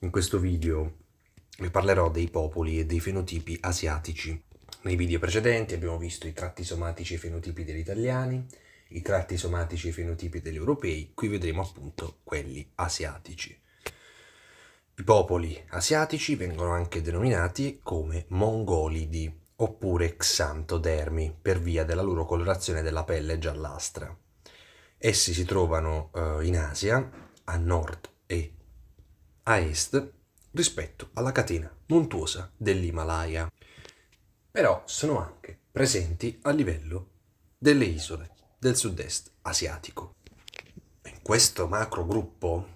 In questo video vi parlerò dei popoli e dei fenotipi asiatici. Nei video precedenti abbiamo visto i tratti somatici e fenotipi degli italiani, i tratti somatici e fenotipi degli europei, qui vedremo appunto quelli asiatici. I popoli asiatici vengono anche denominati come mongolidi oppure xantodermi per via della loro colorazione della pelle giallastra. Essi si trovano eh, in Asia, a nord e a est rispetto alla catena montuosa dell'Himalaya, però sono anche presenti a livello delle isole del sud-est asiatico. In questo macro gruppo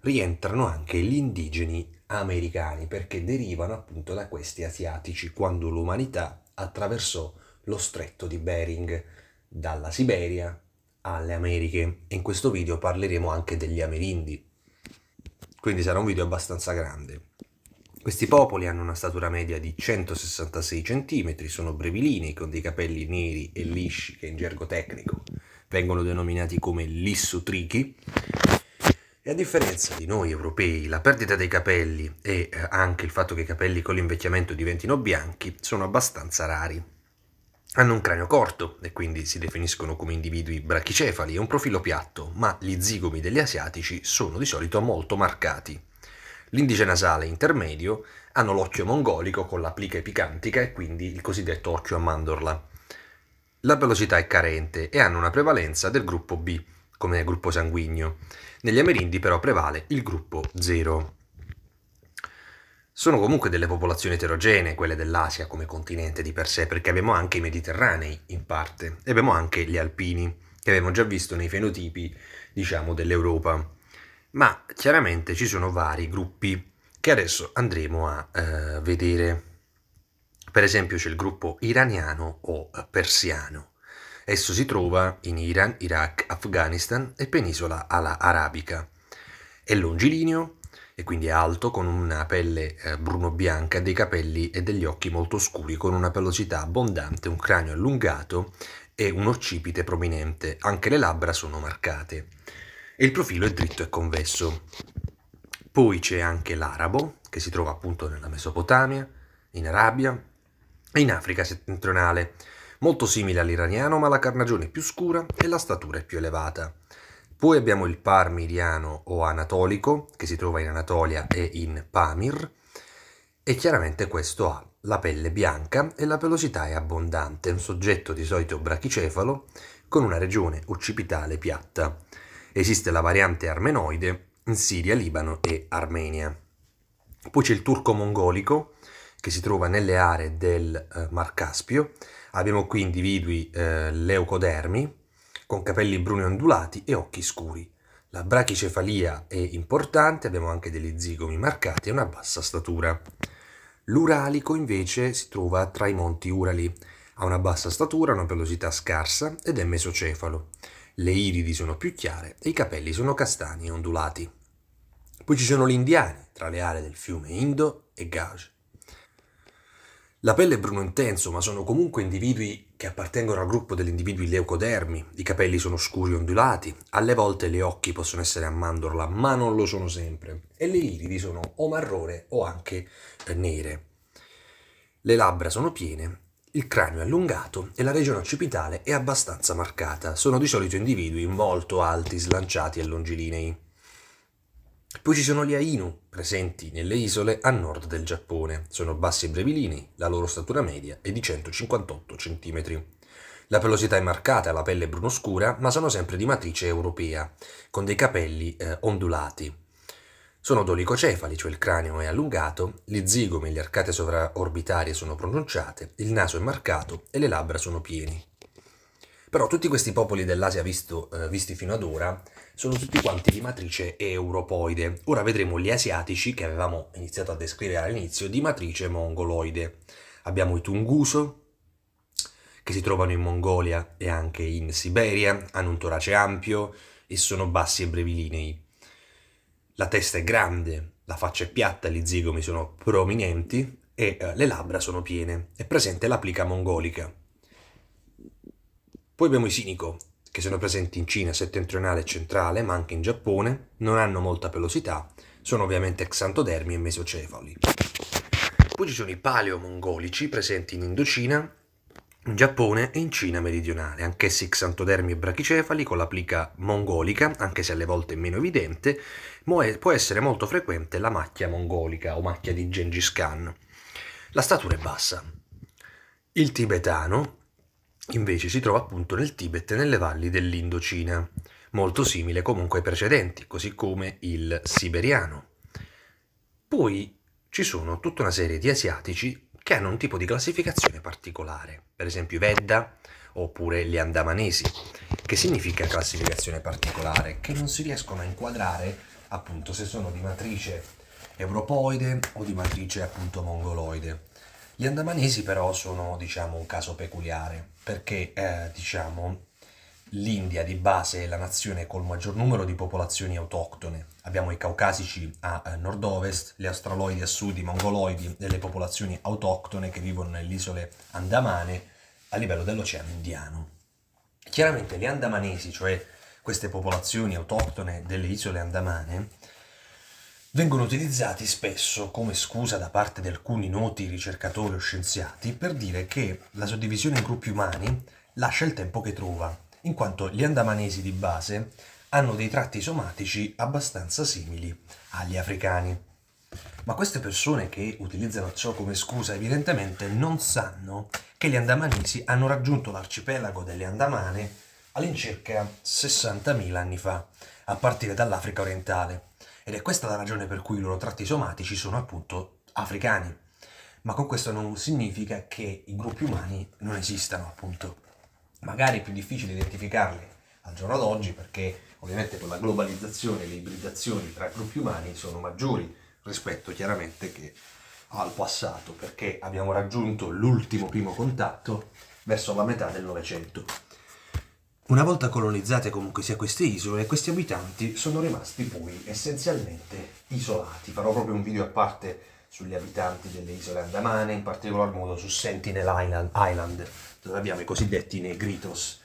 rientrano anche gli indigeni americani perché derivano appunto da questi asiatici quando l'umanità attraversò lo stretto di Bering dalla Siberia alle Americhe. In questo video parleremo anche degli amerindi, quindi sarà un video abbastanza grande. Questi popoli hanno una statura media di 166 cm, sono brevilini con dei capelli neri e lisci che in gergo tecnico vengono denominati come lissotrichi. E a differenza di noi europei, la perdita dei capelli e eh, anche il fatto che i capelli con l'invecchiamento diventino bianchi sono abbastanza rari. Hanno un cranio corto e quindi si definiscono come individui brachicefali e un profilo piatto, ma gli zigomi degli asiatici sono di solito molto marcati. L'indice nasale intermedio hanno l'occhio mongolico con la plica epicantica e quindi il cosiddetto occhio a mandorla. La velocità è carente e hanno una prevalenza del gruppo B, come gruppo sanguigno. Negli amerindi però prevale il gruppo 0. Sono comunque delle popolazioni eterogenee quelle dell'Asia come continente di per sé, perché abbiamo anche i mediterranei in parte e abbiamo anche gli alpini, che abbiamo già visto nei fenotipi, diciamo, dell'Europa. Ma chiaramente ci sono vari gruppi che adesso andremo a eh, vedere. Per esempio c'è il gruppo iraniano o persiano. Esso si trova in Iran, Iraq, Afghanistan e penisola ala arabica. È longilineo, e quindi è alto con una pelle eh, bruno-bianca, dei capelli e degli occhi molto scuri, con una pelosità abbondante, un cranio allungato e un occipite prominente. Anche le labbra sono marcate. E il profilo è dritto e convesso. Poi c'è anche l'arabo, che si trova appunto nella Mesopotamia, in Arabia e in Africa settentrionale molto simile all'iraniano ma la carnagione è più scura e la statura è più elevata. Poi abbiamo il par o anatolico, che si trova in Anatolia e in Pamir, e chiaramente questo ha la pelle bianca e la pelosità è abbondante, un soggetto di solito brachicefalo con una regione occipitale piatta. Esiste la variante armenoide in Siria, Libano e Armenia. Poi c'è il turco mongolico che si trova nelle aree del eh, Mar Caspio. Abbiamo qui individui eh, leucodermi con capelli bruni ondulati e occhi scuri. La brachicefalia è importante, abbiamo anche degli zigomi marcati e una bassa statura. L'uralico invece si trova tra i monti Urali, ha una bassa statura, una pelosità scarsa ed è mesocefalo. Le iridi sono più chiare e i capelli sono castani e ondulati. Poi ci sono gli indiani, tra le aree del fiume Indo e Gage. La pelle è bruno intenso, ma sono comunque individui che appartengono al gruppo degli individui leucodermi. I capelli sono scuri e ondulati, alle volte le occhi possono essere a mandorla, ma non lo sono sempre. E le iridi sono o marrone o anche eh, nere. Le labbra sono piene, il cranio è allungato e la regione occipitale è abbastanza marcata. Sono di solito individui in volto alti, slanciati e longilinei. Poi ci sono gli Ainu, presenti nelle isole a nord del Giappone. Sono bassi e brevilini, la loro statura media è di 158 cm. La pelosità è marcata, la pelle è bruno scura, ma sono sempre di matrice europea, con dei capelli eh, ondulati. Sono dolicocefali, cioè il cranio è allungato, le zigome e le arcate sovraorbitarie sono pronunciate, il naso è marcato e le labbra sono pieni. Però tutti questi popoli dell'Asia visto, eh, visti fino ad ora sono tutti quanti di matrice europoide. Ora vedremo gli asiatici, che avevamo iniziato a descrivere all'inizio, di matrice mongoloide. Abbiamo i Tunguso, che si trovano in Mongolia e anche in Siberia, hanno un torace ampio e sono bassi e brevilinei. La testa è grande, la faccia è piatta, gli zigomi sono prominenti e eh, le labbra sono piene. È presente l'applica mongolica. Poi abbiamo i Sinico, che sono presenti in Cina settentrionale e centrale, ma anche in Giappone, non hanno molta pelosità, sono ovviamente exantodermi e mesocefali. Poi ci sono i paleomongolici, presenti in Indocina, in Giappone e in Cina meridionale, anch'essi xantodermi e brachicefali con la plica mongolica, anche se alle volte meno evidente, può essere molto frequente la macchia mongolica o macchia di Gengis Khan. La statura è bassa. Il tibetano, invece si trova appunto nel Tibet e nelle valli dell'Indocina, molto simile comunque ai precedenti, così come il siberiano. Poi ci sono tutta una serie di asiatici che hanno un tipo di classificazione particolare, per esempio i Vedda oppure gli andamanesi, che significa classificazione particolare, che non si riescono a inquadrare appunto se sono di matrice europoide o di matrice appunto mongoloide. Gli andamanesi però sono diciamo, un caso peculiare perché eh, diciamo, l'India di base è la nazione col maggior numero di popolazioni autoctone. Abbiamo i caucasici a eh, nord-ovest, gli australoidi a sud, i mongoloidi e le popolazioni autoctone che vivono nelle isole andamane a livello dell'Oceano Indiano. Chiaramente gli andamanesi, cioè queste popolazioni autoctone delle isole andamane, vengono utilizzati spesso come scusa da parte di alcuni noti ricercatori o scienziati per dire che la suddivisione in gruppi umani lascia il tempo che trova, in quanto gli andamanesi di base hanno dei tratti somatici abbastanza simili agli africani. Ma queste persone che utilizzano ciò come scusa evidentemente non sanno che gli andamanesi hanno raggiunto l'arcipelago delle Andamane all'incirca 60.000 anni fa, a partire dall'Africa orientale, ed è questa la ragione per cui i loro tratti somatici sono appunto africani. Ma con questo non significa che i gruppi umani non esistano, appunto. Magari è più difficile identificarli al giorno d'oggi perché ovviamente con la globalizzazione le ibridazioni tra gruppi umani sono maggiori rispetto chiaramente che al passato perché abbiamo raggiunto l'ultimo primo contatto verso la metà del Novecento. Una volta colonizzate comunque sia queste isole, questi abitanti sono rimasti poi essenzialmente isolati. Farò proprio un video a parte sugli abitanti delle isole Andamane, in particolar modo su Sentinel Island, Island dove abbiamo i cosiddetti negritos,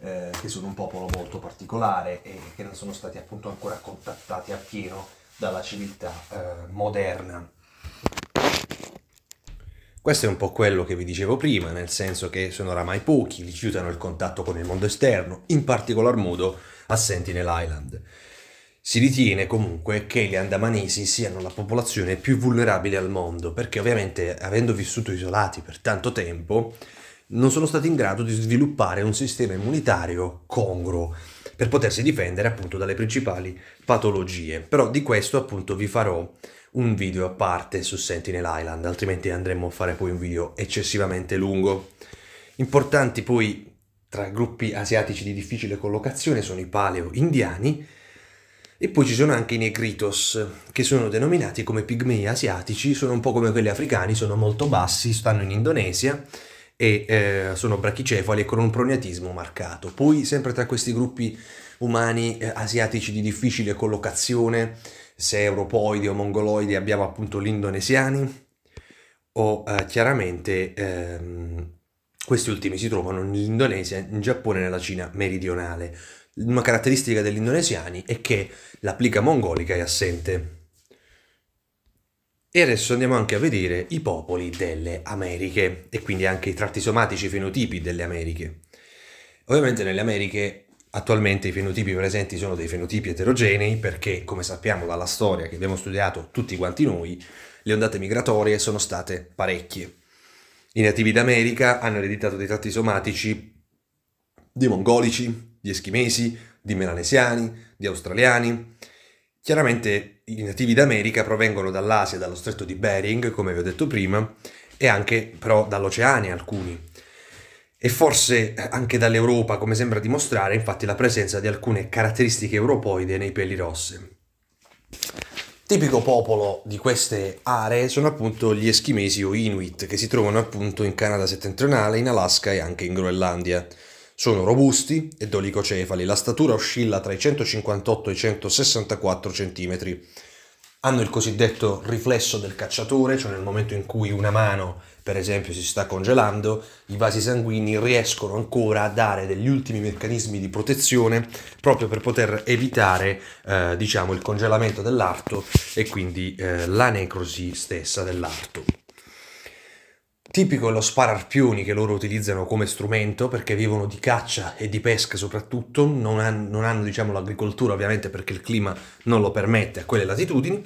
eh, che sono un popolo molto particolare e che non sono stati appunto ancora contattati appieno dalla civiltà eh, moderna. Questo è un po' quello che vi dicevo prima, nel senso che sono oramai pochi, rifiutano il contatto con il mondo esterno, in particolar modo a Sentinel Island. Si ritiene comunque che gli andamanesi siano la popolazione più vulnerabile al mondo, perché ovviamente avendo vissuto isolati per tanto tempo, non sono stati in grado di sviluppare un sistema immunitario congruo per potersi difendere appunto dalle principali patologie. Però di questo appunto vi farò un video a parte su Sentinel Island, altrimenti andremo a fare poi un video eccessivamente lungo. Importanti poi tra gruppi asiatici di difficile collocazione sono i paleo-indiani e poi ci sono anche i negritos, che sono denominati come pigmei asiatici, sono un po' come quelli africani, sono molto bassi, stanno in Indonesia e eh, sono brachicefali e con un proniatismo marcato. Poi sempre tra questi gruppi umani eh, asiatici di difficile collocazione se europoidi o mongoloidi abbiamo appunto gli indonesiani o eh, chiaramente ehm, questi ultimi si trovano in Indonesia, in Giappone e nella Cina meridionale. Una caratteristica degli indonesiani è che la plica mongolica è assente. E adesso andiamo anche a vedere i popoli delle Americhe e quindi anche i tratti somatici fenotipi delle Americhe. Ovviamente nelle Americhe Attualmente i fenotipi presenti sono dei fenotipi eterogenei perché, come sappiamo dalla storia che abbiamo studiato tutti quanti noi, le ondate migratorie sono state parecchie. I nativi d'America hanno ereditato dei tratti somatici di mongolici, di eschimesi, di melanesiani, di australiani. Chiaramente i nativi d'America provengono dall'Asia, dallo stretto di Bering, come vi ho detto prima, e anche però dall'Oceania alcuni e forse eh, anche dall'Europa, come sembra dimostrare, infatti, la presenza di alcune caratteristiche europoide nei peli rosse. Tipico popolo di queste aree sono appunto gli eschimesi o inuit, che si trovano appunto in Canada settentrionale, in Alaska e anche in Groenlandia. Sono robusti ed olicocefali, la statura oscilla tra i 158 e i 164 cm hanno il cosiddetto riflesso del cacciatore, cioè nel momento in cui una mano, per esempio, si sta congelando, i vasi sanguigni riescono ancora a dare degli ultimi meccanismi di protezione proprio per poter evitare, eh, diciamo, il congelamento dell'arto e quindi eh, la necrosi stessa dell'arto. Tipico è lo spararpioni che loro utilizzano come strumento perché vivono di caccia e di pesca soprattutto, non, han, non hanno diciamo, l'agricoltura ovviamente perché il clima non lo permette a quelle latitudini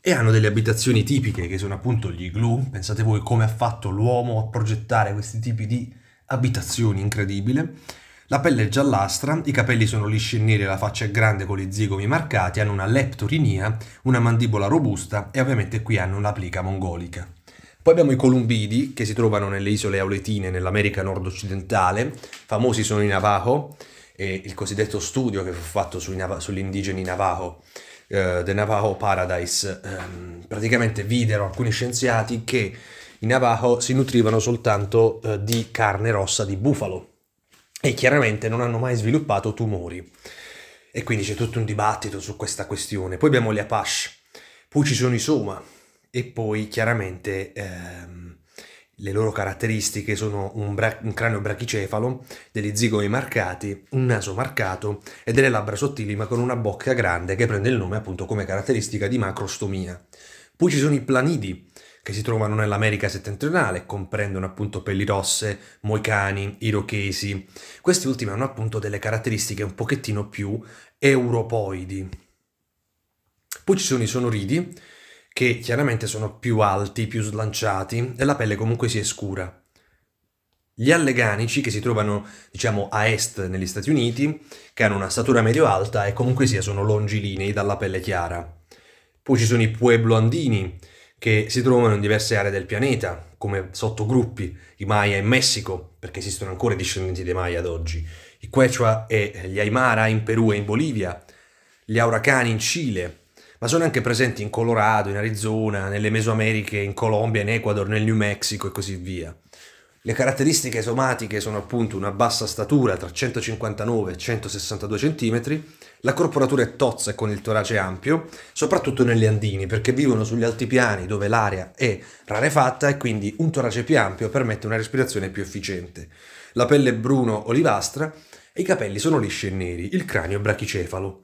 e hanno delle abitazioni tipiche che sono appunto gli igloo. Pensate voi come ha fatto l'uomo a progettare questi tipi di abitazioni, incredibile. La pelle è giallastra, i capelli sono lisci e neri, la faccia è grande con gli zigomi marcati, hanno una leptorinia, una mandibola robusta e ovviamente qui hanno una plica mongolica. Poi abbiamo i columbidi, che si trovano nelle isole auletine nell'America nord-occidentale, famosi sono i Navajo, e il cosiddetto studio che fu fatto sugli Nav indigeni Navajo, eh, The Navajo Paradise, ehm, praticamente videro alcuni scienziati che i Navajo si nutrivano soltanto eh, di carne rossa di bufalo e chiaramente non hanno mai sviluppato tumori. E quindi c'è tutto un dibattito su questa questione. Poi abbiamo gli Apache, poi ci sono i Soma, e poi chiaramente ehm, le loro caratteristiche sono un, bra- un cranio brachicefalo, degli zigomi marcati, un naso marcato e delle labbra sottili ma con una bocca grande che prende il nome appunto come caratteristica di macrostomia. Poi ci sono i planidi, che si trovano nell'America settentrionale, comprendono appunto pelli rosse, moicani, irochesi. Questi ultimi hanno appunto delle caratteristiche un pochettino più europoidi. Poi ci sono i sonoridi, che chiaramente sono più alti, più slanciati e la pelle comunque si è scura. Gli alleganici che si trovano, diciamo, a est negli Stati Uniti, che hanno una statura medio-alta e comunque sia sono longilinei dalla pelle chiara. Poi ci sono i pueblo andini, che si trovano in diverse aree del pianeta, come sottogruppi, i Maya in Messico, perché esistono ancora i discendenti dei Maya ad oggi, i Quechua e gli Aymara in Perù e in Bolivia, gli Auracani in Cile, ma sono anche presenti in Colorado, in Arizona, nelle Mesoameriche, in Colombia, in Ecuador, nel New Mexico e così via. Le caratteristiche somatiche sono appunto una bassa statura tra 159 e 162 cm, la corporatura è tozza e con il torace ampio, soprattutto negli andini perché vivono sugli altipiani dove l'aria è rarefatta e quindi un torace più ampio permette una respirazione più efficiente. La pelle è bruno-olivastra e i capelli sono lisci e neri, il cranio è brachicefalo.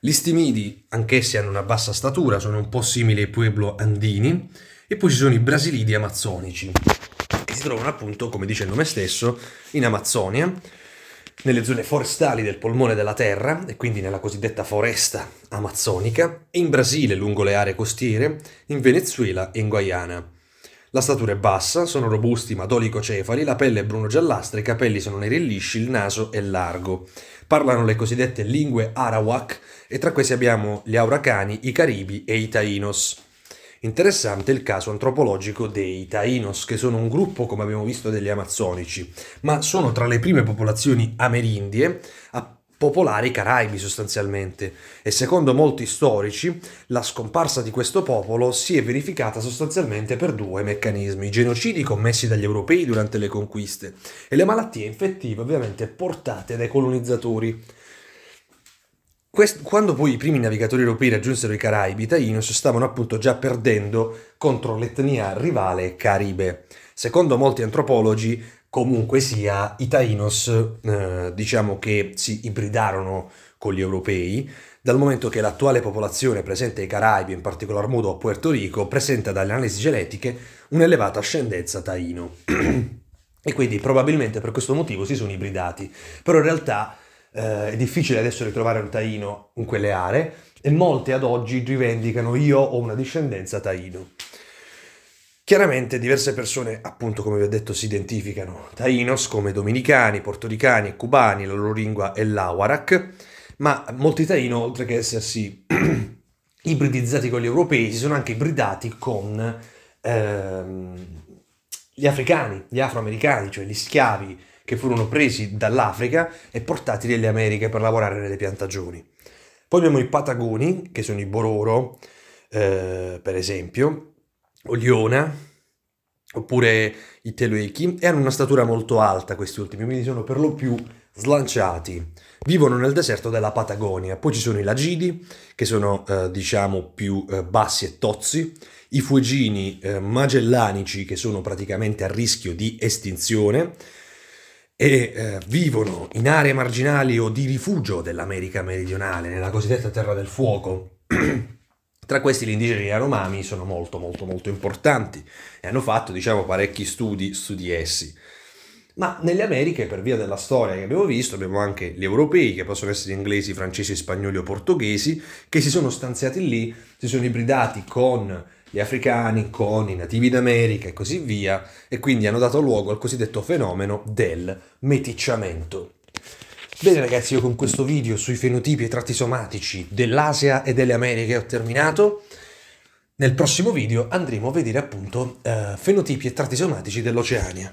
Gli stimidi, anch'essi hanno una bassa statura, sono un po' simili ai pueblo andini, e poi ci sono i brasilidi amazzonici, che si trovano appunto, come dice il nome stesso, in Amazzonia, nelle zone forestali del polmone della terra, e quindi nella cosiddetta foresta amazzonica, e in Brasile lungo le aree costiere, in Venezuela e in Guayana. La statura è bassa, sono robusti ma dolicocefali, la pelle è bruno-giallastra, i capelli sono neri e lisci, il naso è largo parlano le cosiddette lingue arawak e tra questi abbiamo gli auracani, i caribi e i tainos. Interessante il caso antropologico dei Tainos, che sono un gruppo, come abbiamo visto, degli amazzonici, ma sono tra le prime popolazioni amerindie a popolare i Caraibi sostanzialmente e secondo molti storici la scomparsa di questo popolo si è verificata sostanzialmente per due meccanismi, i genocidi commessi dagli europei durante le conquiste e le malattie infettive ovviamente portate dai colonizzatori. quando poi i primi navigatori europei raggiunsero i Caraibi, i Taínos stavano appunto già perdendo contro l'etnia rivale caribe. Secondo molti antropologi, Comunque sia, i Taínos, eh, diciamo che si ibridarono con gli europei, dal momento che l'attuale popolazione presente ai Caraibi, in particolar modo a Puerto Rico, presenta dalle analisi genetiche un'elevata ascendenza taino. e quindi probabilmente per questo motivo si sono ibridati. Però in realtà eh, è difficile adesso ritrovare un taino in quelle aree e molte ad oggi rivendicano io ho una discendenza taino. Chiaramente diverse persone, appunto come vi ho detto, si identificano Tainos come dominicani, portoricani, cubani, la loro lingua è l'awarak, ma molti Taino, oltre che essersi ibridizzati con gli europei, si sono anche ibridati con ehm, gli africani, gli afroamericani, cioè gli schiavi che furono presi dall'Africa e portati nelle Americhe per lavorare nelle piantagioni. Poi abbiamo i Patagoni, che sono i Bororo, eh, per esempio, Oliona oppure i Teluechi e hanno una statura molto alta questi ultimi, quindi sono per lo più slanciati. Vivono nel deserto della Patagonia, poi ci sono i Lagidi che sono eh, diciamo più eh, bassi e tozzi, i Fuegini eh, Magellanici che sono praticamente a rischio di estinzione e eh, vivono in aree marginali o di rifugio dell'America meridionale, nella cosiddetta Terra del Fuoco. Tra questi gli indigeni aromami sono molto molto molto importanti e hanno fatto diciamo parecchi studi su di essi. Ma nelle Americhe, per via della storia che abbiamo visto, abbiamo anche gli europei, che possono essere inglesi, francesi, spagnoli o portoghesi, che si sono stanziati lì, si sono ibridati con gli africani, con i nativi d'America e così via, e quindi hanno dato luogo al cosiddetto fenomeno del meticciamento. Bene ragazzi, io con questo video sui fenotipi e tratti somatici dell'Asia e delle Americhe ho terminato. Nel prossimo video andremo a vedere appunto eh, fenotipi e tratti somatici dell'Oceania.